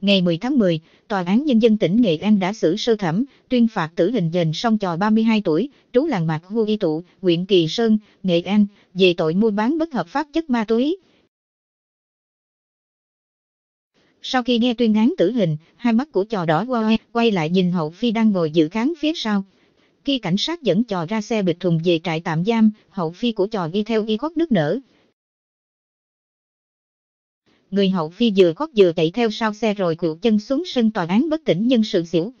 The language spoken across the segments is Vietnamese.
Ngày 10 tháng 10, Tòa án Nhân dân tỉnh Nghệ An đã xử sơ thẩm, tuyên phạt tử hình dền song trò 32 tuổi, trú làng Mạc Hu Y Tụ, huyện Kỳ Sơn, Nghệ An, về tội mua bán bất hợp pháp chất ma túy. Sau khi nghe tuyên án tử hình, hai mắt của trò đỏ qua quay lại nhìn hậu phi đang ngồi dự kháng phía sau. Khi cảnh sát dẫn trò ra xe bịch thùng về trại tạm giam, hậu phi của trò đi theo y khóc nước nở người hậu phi vừa khóc vừa chạy theo sau xe rồi cựu chân xuống sân tòa án bất tỉnh nhân sự xỉu.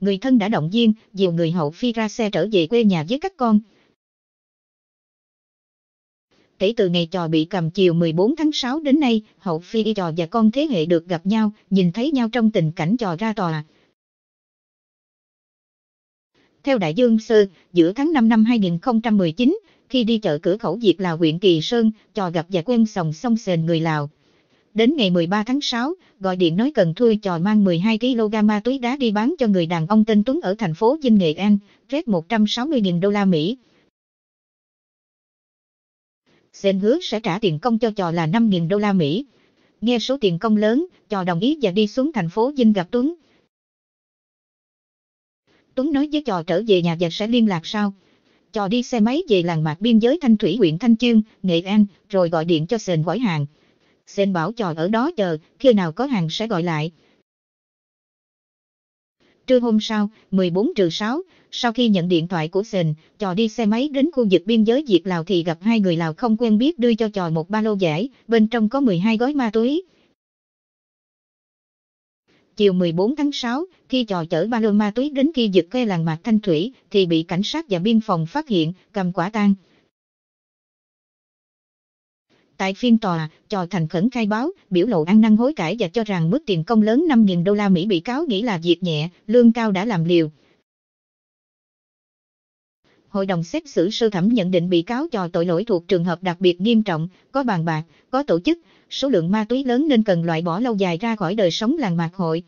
Người thân đã động viên, dìu người hậu phi ra xe trở về quê nhà với các con. Kể từ ngày trò bị cầm chiều 14 tháng 6 đến nay, hậu phi y trò và con thế hệ được gặp nhau, nhìn thấy nhau trong tình cảnh trò ra tòa. Theo Đại Dương Sơ, giữa tháng 5 năm 2019, khi đi chợ cửa khẩu Diệt là huyện Kỳ Sơn, trò gặp và quen sòng song sền người Lào, Đến ngày 13 tháng 6, gọi điện nói cần thuê trò mang 12kg ma túy đá đi bán cho người đàn ông tên Tuấn ở thành phố Vinh Nghệ An, rét 160.000 đô la Mỹ. Sen hứa sẽ trả tiền công cho trò là 5.000 đô la Mỹ. Nghe số tiền công lớn, trò đồng ý và đi xuống thành phố Vinh gặp Tuấn. Tuấn nói với trò trở về nhà và sẽ liên lạc sau. Trò đi xe máy về làng mạc biên giới Thanh Thủy huyện Thanh Chương, Nghệ An, rồi gọi điện cho Sền gói hàng. Sen bảo trò ở đó chờ, khi nào có hàng sẽ gọi lại. Trưa hôm sau, 14-6, trừ sau khi nhận điện thoại của Sền, trò đi xe máy đến khu vực biên giới Việt Lào thì gặp hai người Lào không quen biết đưa cho trò một ba lô giải, bên trong có 12 gói ma túy. Chiều 14 tháng 6, khi trò chở ba lô ma túy đến khi giật cây làng mạc Thanh Thủy, thì bị cảnh sát và biên phòng phát hiện, cầm quả tang. Tại phiên tòa, trò thành khẩn khai báo, biểu lộ ăn năn hối cải và cho rằng mức tiền công lớn 5.000 đô la Mỹ bị cáo nghĩ là việc nhẹ, lương cao đã làm liều. Hội đồng xét xử sơ thẩm nhận định bị cáo trò tội lỗi thuộc trường hợp đặc biệt nghiêm trọng, có bàn bạc, có tổ chức, số lượng ma túy lớn nên cần loại bỏ lâu dài ra khỏi đời sống làng mạc hội.